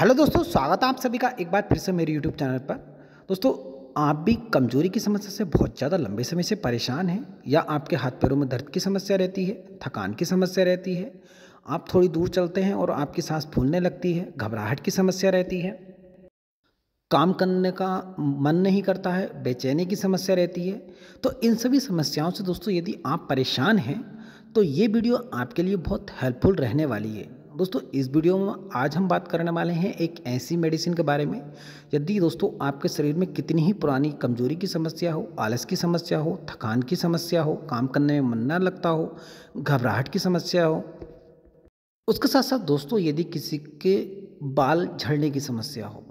hello दोस्तों स्वागत है आप सभी का एक बार फिर से मेरे यूट्यूब चैनल पर दोस्तों आप भी कमजोरी की समस्या से बहुत ज़्यादा लंबे समय से परेशान हैं या आपके हाथ पैरों में दर्द की समस्या रहती है थकान की समस्या रहती है आप थोड़ी दूर चलते हैं और आपकी सांस फूलने लगती है घबराहट की समस्या रहती है काम करने का मन नहीं करता है बेचैनी की समस्या रहती है तो इन सभी समस्याओं से दोस्तों यदि आप परेशान हैं तो ये वीडियो आपके लिए बहुत हेल्पफुल रहने वाली है दोस्तों इस वीडियो में आज हम बात करने वाले हैं एक ऐसी मेडिसिन के बारे में यदि दोस्तों आपके शरीर में कितनी ही पुरानी कमजोरी की समस्या हो आलस की समस्या हो थकान की समस्या हो काम करने में मन ना लगता हो घबराहट की समस्या हो उसके साथ साथ दोस्तों यदि किसी के बाल झड़ने की समस्या हो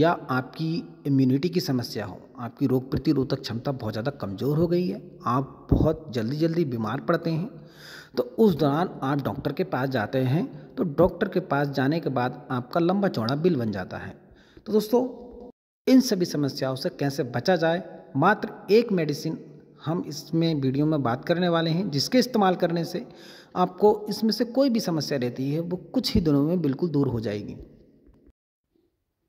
या आपकी इम्यूनिटी की समस्या हो आपकी रोग प्रतिरोधक क्षमता बहुत ज़्यादा कमज़ोर हो गई है आप बहुत जल्दी जल्दी बीमार पड़ते हैं तो उस दौरान आप डॉक्टर के पास जाते हैं तो डॉक्टर के पास जाने के बाद आपका लंबा चौड़ा बिल बन जाता है तो दोस्तों इन सभी समस्याओं से कैसे बचा जाए मात्र एक मेडिसिन हम इसमें वीडियो में बात करने वाले हैं जिसके इस्तेमाल करने से आपको इसमें से कोई भी समस्या रहती है वो कुछ ही दिनों में बिल्कुल दूर हो जाएगी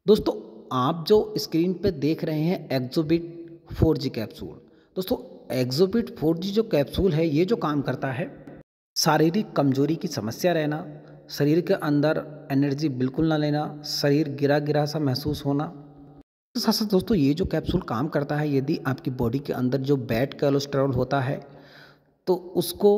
दोस्तों आप जो स्क्रीन पर देख रहे हैं एक्जोबिट फोर जी कैप्सूल दोस्तों एक्जोबिट फोर जी जो कैप्सूल है ये जो काम करता है शारीरिक कमजोरी की समस्या रहना शरीर के अंदर एनर्जी बिल्कुल ना लेना शरीर गिरा गिरा सा महसूस होना तो साथ साथ दोस्तों ये जो कैप्सूल काम करता है यदि आपकी बॉडी के अंदर जो बैड कोलेस्ट्रॉल होता है तो उसको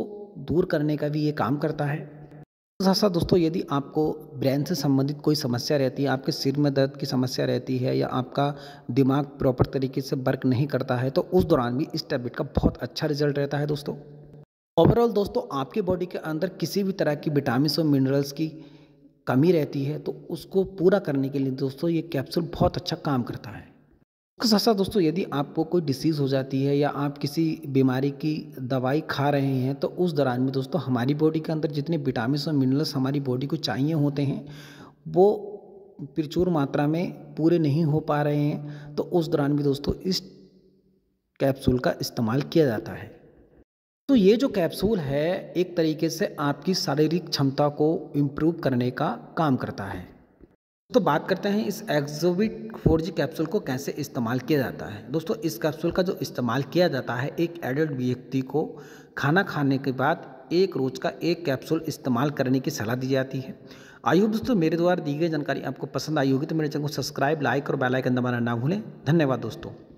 दूर करने का भी ये काम करता है तो साथ साथ दोस्तों यदि आपको ब्रेन से संबंधित कोई समस्या रहती है आपके सिर में दर्द की समस्या रहती है या आपका दिमाग प्रॉपर तरीके से वर्क नहीं करता है तो उस दौरान भी इस टैबलेट का बहुत अच्छा रिजल्ट रहता है दोस्तों ओवरऑल दोस्तों आपकी बॉडी के अंदर किसी भी तरह की विटामिन और मिनरल्स की कमी रहती है तो उसको पूरा करने के लिए दोस्तों ये कैप्सूल बहुत अच्छा काम करता है उसके साथ साथ दोस्तों यदि आपको कोई डिसीज़ हो जाती है या आप किसी बीमारी की दवाई खा रहे हैं तो उस दौरान में दोस्तों हमारी बॉडी के अंदर जितने विटामिन और मिनरल्स हमारी बॉडी को चाहिए होते हैं वो प्रचुर मात्रा में पूरे नहीं हो पा रहे हैं तो उस दौरान भी दोस्तों इस कैप्सूल का इस्तेमाल किया जाता है तो ये जो कैप्सूल है एक तरीके से आपकी शारीरिक क्षमता को इम्प्रूव करने का काम करता है तो बात करते हैं इस एक्जोविट फोर जी कैप्सूल को कैसे इस्तेमाल किया जाता है दोस्तों इस कैप्सूल का जो इस्तेमाल किया जाता है एक एडल्ट व्यक्ति को खाना खाने के बाद एक रोज का एक कैप्सूल इस्तेमाल करने की सलाह दी जाती है आयु दोस्तों मेरे द्वारा दी गई जानकारी आपको पसंद आई होगी तो मेरे चैनल को सब्सक्राइब लाइक और बेल आइकन दबाना ना भूलें धन्यवाद दोस्तों